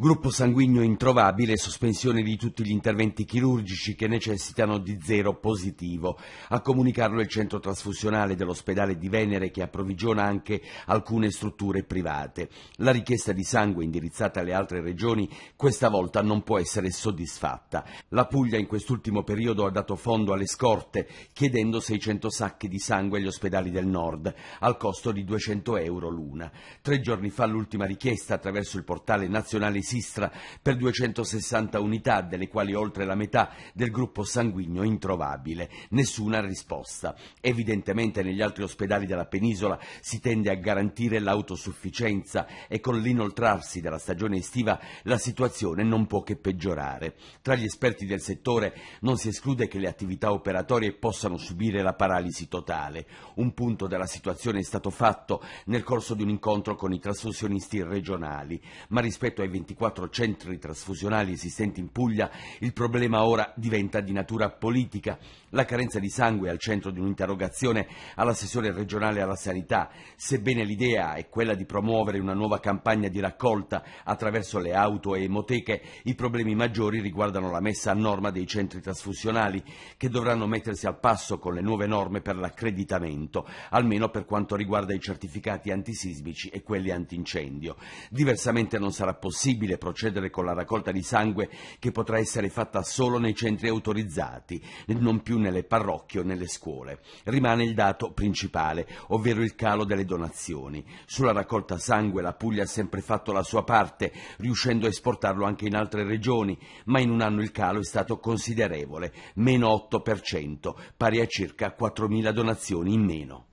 Gruppo sanguigno introvabile, sospensione di tutti gli interventi chirurgici che necessitano di zero positivo. A comunicarlo il centro trasfusionale dell'ospedale di Venere che approvvigiona anche alcune strutture private. La richiesta di sangue indirizzata alle altre regioni questa volta non può essere soddisfatta. La Puglia in quest'ultimo periodo ha dato fondo alle scorte chiedendo 600 sacchi di sangue agli ospedali del nord al costo di 200 euro l'una. Tre giorni fa l'ultima richiesta attraverso il portale nazionale Sistra per 260 unità, delle quali oltre la metà del gruppo sanguigno introvabile. Nessuna risposta. Evidentemente negli altri ospedali della penisola si tende a garantire l'autosufficienza e con l'inoltrarsi della stagione estiva la situazione non può che peggiorare. Tra gli esperti del settore non si esclude che le attività operatorie possano subire la paralisi totale. Un punto della situazione è stato fatto nel corso di un incontro con i trasfusionisti regionali, ma rispetto ai 24 24 centri trasfusionali esistenti in Puglia, il problema ora diventa di natura politica. La carenza di sangue è al centro di un'interrogazione all'assessore regionale alla sanità, sebbene l'idea è quella di promuovere una nuova campagna di raccolta attraverso le auto e emoteche, i problemi maggiori riguardano la messa a norma dei centri trasfusionali, che dovranno mettersi al passo con le nuove norme per l'accreditamento, almeno per quanto riguarda i certificati antisismici e quelli antincendio. Diversamente non sarà possibile possibile procedere con la raccolta di sangue che potrà essere fatta solo nei centri autorizzati, non più nelle parrocchie o nelle scuole. Rimane il dato principale, ovvero il calo delle donazioni. Sulla raccolta sangue la Puglia ha sempre fatto la sua parte, riuscendo a esportarlo anche in altre regioni, ma in un anno il calo è stato considerevole, meno 8%, pari a circa 4.000 donazioni in meno.